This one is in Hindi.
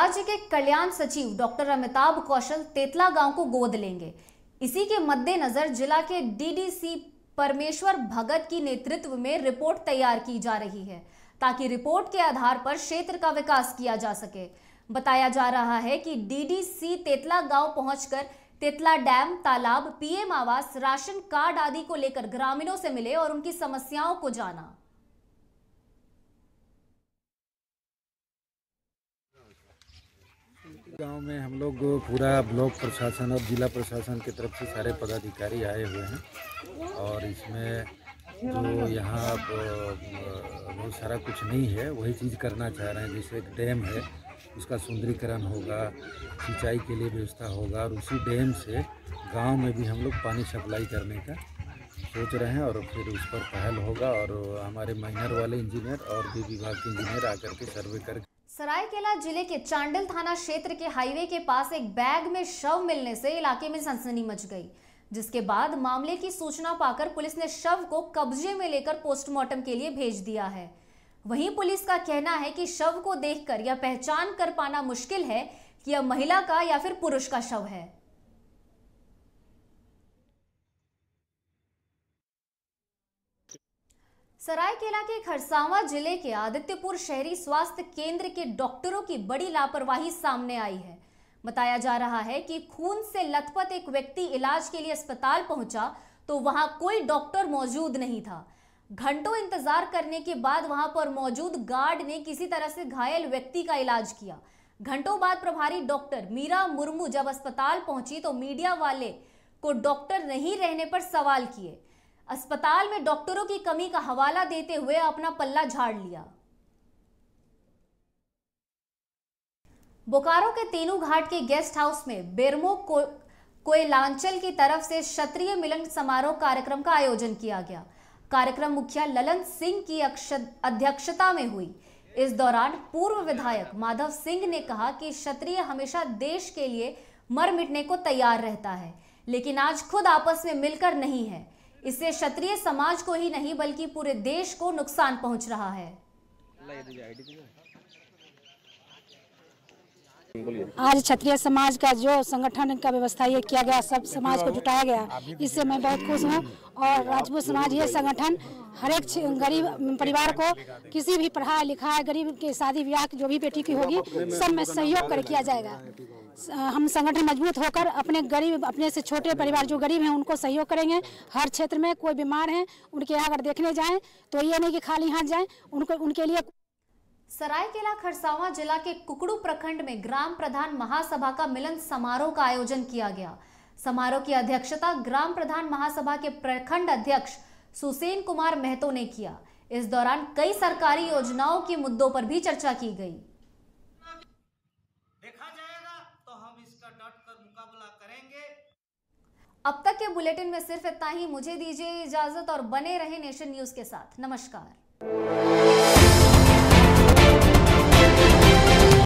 राज्य के कल्याण सचिव डॉक्टर अमिताभ कौशल तेतला गांव को गोद लेंगे इसी के मद्देनजर जिला के डीडीसी परमेश्वर भगत की नेतृत्व में रिपोर्ट तैयार की जा रही है ताकि रिपोर्ट के आधार पर क्षेत्र का विकास किया जा सके बताया जा रहा है कि डीडीसी तेतला गांव पहुंचकर तेतला डैम तालाब पीएम आवास राशन कार्ड आदि को लेकर ग्रामीणों से मिले और उनकी समस्याओं को जाना गांव में हम लोग पूरा ब्लॉक प्रशासन और जिला प्रशासन की तरफ से सारे पदाधिकारी आए हुए हैं और इसमें जो यहाँ बहुत सारा कुछ नहीं है वही चीज़ करना चाह रहे हैं जैसे एक डैम है उसका सुंदरीकरण होगा सिंचाई के लिए व्यवस्था होगा और उसी डैम से गांव में भी हम लोग पानी सप्लाई करने का सोच रहे हैं और फिर उस पर पहल होगा और हमारे माइनर वाले इंजीनियर और भी विभाग के इंजीनियर आकर के सर्वे करके सरायकेला जिले के चांडल थाना क्षेत्र के हाईवे के पास एक बैग में शव मिलने से इलाके में सनसनी मच गई जिसके बाद मामले की सूचना पाकर पुलिस ने शव को कब्जे में लेकर पोस्टमार्टम के लिए भेज दिया है वहीं पुलिस का कहना है कि शव को देखकर या पहचान कर पाना मुश्किल है कि यह महिला का या फिर पुरुष का शव है सरायकेला के खरसावा जिले के आदित्यपुर शहरी स्वास्थ्य केंद्र के डॉक्टरों की बड़ी लापरवाही सामने आई है बताया जा रहा है कि खून से लथपथ एक व्यक्ति इलाज के लिए अस्पताल पहुंचा तो वहां कोई डॉक्टर मौजूद नहीं था घंटों इंतजार करने के बाद वहां पर मौजूद गार्ड ने किसी तरह से घायल व्यक्ति का इलाज किया घंटों बाद प्रभारी डॉक्टर मीरा मुर्मू जब अस्पताल पहुंची तो मीडिया वाले को डॉक्टर नहीं रहने पर सवाल किए अस्पताल में डॉक्टरों की कमी का हवाला देते हुए अपना पल्ला झाड़ लिया बोकारो के तीनू घाट के गेस्ट हाउस में बेरमो को, कोयलांचल की तरफ से क्षत्रिय मिलन समारोह कार्यक्रम का आयोजन किया गया कार्यक्रम मुखिया ललन सिंह की अध्यक्षता में हुई इस दौरान पूर्व विधायक माधव सिंह ने कहा कि क्षत्रिय हमेशा देश के लिए मर मिटने को तैयार रहता है लेकिन आज खुद आपस में मिलकर नहीं है इससे क्षत्रिय समाज को ही नहीं बल्कि पूरे देश को नुकसान पहुंच रहा है आज क्षत्रिय समाज का जो संगठन का व्यवस्था ये किया गया सब समाज को जुटाया गया इससे मैं बहुत खुश हूँ और राजपूत समाज ये संगठन हर एक गरीब परिवार को किसी भी पढ़ा लिखा गरीब के शादी ब्याह जो भी बेटी की होगी सब में सहयोग कर किया जाएगा हम संगठन मजबूत होकर अपने गरीब अपने से छोटे परिवार जो गरीब हैं उनको सहयोग करेंगे हर क्षेत्र में कोई बीमार है उनके यहाँ अगर देखने जाए तो ये नहीं की खाली हाथ जाए उनको उनके लिए सरायकेला खरसावा जिला के कुकड़ू प्रखंड में ग्राम प्रधान महासभा का मिलन समारोह का आयोजन किया गया समारोह की अध्यक्षता ग्राम प्रधान महासभा के प्रखंड अध्यक्ष सुसेन कुमार महतो ने किया इस दौरान कई सरकारी योजनाओं के मुद्दों पर भी चर्चा की गई अब तक के बुलेटिन में सिर्फ इतना ही मुझे दीजिए इजाजत और बने रहे नेशन न्यूज के साथ नमस्कार